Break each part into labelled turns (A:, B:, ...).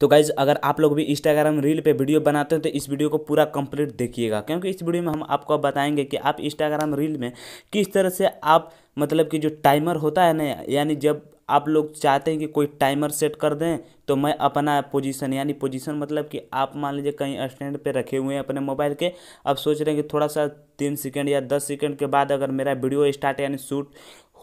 A: तो गाइज अगर आप लोग भी इंस्टाग्राम रील पे वीडियो बनाते हो तो इस वीडियो को पूरा कंप्लीट देखिएगा क्योंकि इस वीडियो में हम आपको बताएंगे कि आप इंस्टाग्राम रील में किस तरह से आप मतलब कि जो टाइमर होता है ना यानी जब आप लोग चाहते हैं कि कोई टाइमर सेट कर दें तो मैं अपना पोजीशन यानी पोजीशन मतलब कि आप मान लीजिए कहीं स्टैंड पे रखे हुए हैं अपने मोबाइल के अब सोच रहे हैं कि थोड़ा सा तीन सेकेंड या दस सेकेंड के बाद अगर मेरा वीडियो स्टार्ट यानी शूट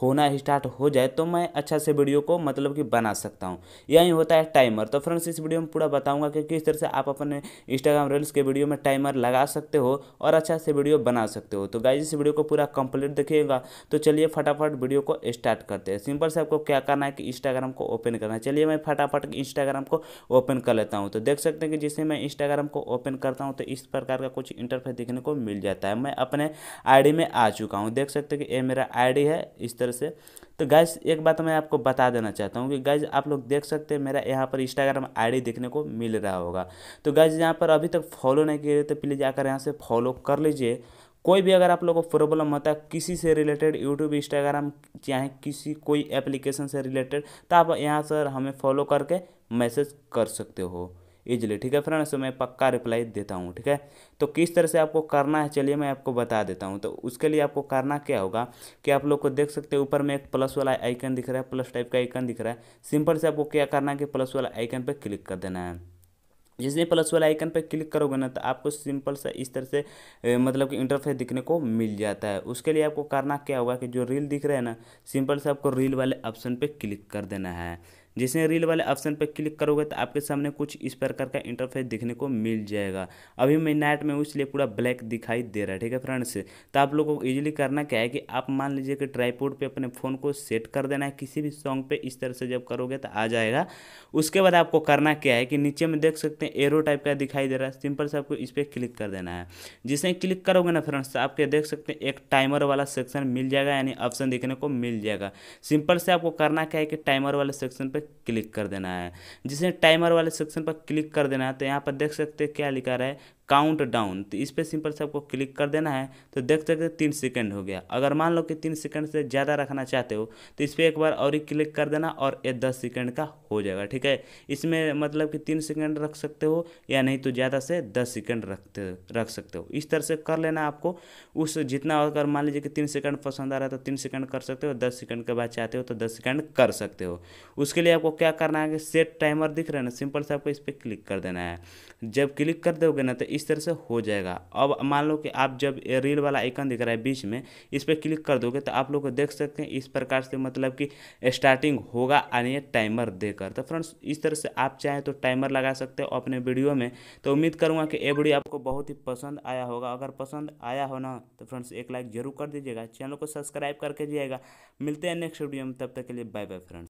A: होना स्टार्ट हो जाए तो मैं अच्छा से वीडियो को मतलब कि बना सकता हूँ यही होता है टाइमर तो फ्रेंड्स इस वीडियो में पूरा बताऊँगा कि किस तरह से आप अपने इंस्टाग्राम रील्स के वीडियो में टाइमर लगा सकते हो और अच्छा से वीडियो बना सकते हो तो गाइज इस वीडियो को पूरा कंप्लीट देखिएगा तो चलिए फटाफट वीडियो को स्टार्ट करते हैं सिंपल से आपको क्या करना है कि इंस्टाग्राम को ओपन करना है चलिए मैं फटाफट इंस्टाग्राम को ओपन कर लेता हूँ तो देख सकते हैं कि जैसे मैं इंस्टाग्राम को ओपन करता हूँ तो इस प्रकार का कुछ इंटरफेस देखने को मिल जाता है मैं अपने आई में आ चुका हूँ देख सकते हैं कि ये मेरा आई है इस तरह से तो गाइज एक बात मैं आपको बता देना चाहता हूँ कि गाइज आप लोग देख सकते हैं मेरा यहाँ पर इंस्टाग्राम आईडी देखने को मिल रहा होगा तो गाइज यहाँ पर अभी तक फॉलो नहीं किए तो प्लीज़ आकर यहाँ से फॉलो कर लीजिए कोई भी अगर आप लोगों को प्रॉब्लम होता है किसी से रिलेटेड यूट्यूब इंस्टाग्राम चाहे किसी कोई एप्लीकेशन से रिलेटेड तो आप यहाँ सर हमें फॉलो करके मैसेज कर सकते हो ईजिली ठीक है फ्रेंड्स तो मैं पक्का रिप्लाई देता हूँ ठीक है तो किस तरह से आपको करना है चलिए मैं आपको बता देता हूँ तो उसके लिए आपको करना क्या होगा कि आप लोग को देख सकते हैं ऊपर में एक प्लस वाला आइकन दिख रहा है प्लस टाइप का आइकन दिख रहा है सिंपल से आपको क्या करना है कि प्लस वाला आइकन पर क्लिक कर देना है जैसे प्लस वाला आइकन पर क्लिक करोगे ना तो आपको सिंपल सा इस तरह से मतलब कि इंटरफेस दिखने को मिल जाता है उसके लिए आपको करना क्या होगा कि जो रील दिख रहा है ना सिंपल से आपको रील वाले ऑप्शन पर क्लिक कर देना है जैसे रील वाले ऑप्शन पर क्लिक करोगे तो आपके सामने कुछ इस प्रकार का इंटरफेस देखने को मिल जाएगा अभी मैं नाइट में इसलिए पूरा ब्लैक दिखाई दे रहा है ठीक है फ्रेंड्स तो आप लोगों को ईजिली करना क्या है कि आप मान लीजिए कि ट्राईपोर्ड पर अपने फ़ोन को सेट कर देना है किसी भी सॉन्ग पर इस तरह से जब करोगे तो आ जाएगा उसके बाद आपको करना क्या है कि नीचे में देख सकते हैं एरो टाइप का दिखाई दे रहा है सिंपल से आपको इस पर क्लिक कर देना है जिसे क्लिक करोगे ना फ्रेंड्स तो आपके देख सकते हैं एक टाइमर वाला सेक्शन मिल जाएगा यानी ऑप्शन देखने को मिल जाएगा सिंपल से आपको करना क्या है कि टाइमर वाले सेक्शन पर क्लिक कर देना है जिसे टाइमर वाले सेक्शन पर क्लिक कर देना है तो यहाँ पर देख सकते हैं क्या लिखा रहा है काउंट डाउन तो इस पर सिंपल से आपको क्लिक कर देना है तो देख सकते तीन सेकंड हो गया अगर मान लो कि तीन सेकंड से ज़्यादा रखना चाहते हो तो इस पर एक बार और ही क्लिक कर देना और ये दस सेकंड का हो जाएगा ठीक है इसमें मतलब कि तीन सेकंड रख सकते हो या नहीं तो ज़्यादा से दस सेकंड रखते रख सकते हो इस तरह से कर लेना आपको उस जितना अगर मान लीजिए कि तीन सेकेंड पसंद आ रहा है तो तीन सेकेंड कर सकते हो दस सेकेंड के बाद चाहते हो तो दस सेकेंड कर सकते हो उसके लिए आपको क्या करना है कि सेट टाइमर दिख रहे ना सिंपल से आपको इस पर क्लिक कर देना है जब क्लिक कर दोगे ना तो इस तरह से हो जाएगा अब मान लो कि आप जब रील वाला आइकन दिख रहा है बीच में इस पर क्लिक कर दोगे तो आप लोग देख सकते हैं इस प्रकार से मतलब कि स्टार्टिंग होगा यानी टाइमर देकर तो फ्रेंड्स इस तरह से आप चाहें तो टाइमर लगा सकते हो अपने वीडियो में तो उम्मीद करूँगा कि ये वीडियो आपको बहुत ही पसंद आया होगा अगर पसंद आया हो ना तो फ्रेंड्स एक लाइक जरूर कर दीजिएगा चैनल को सब्सक्राइब करके जाइएगा मिलते हैं नेक्स्ट वीडियो में तब तक के लिए बाय बाय फ्रेंड्स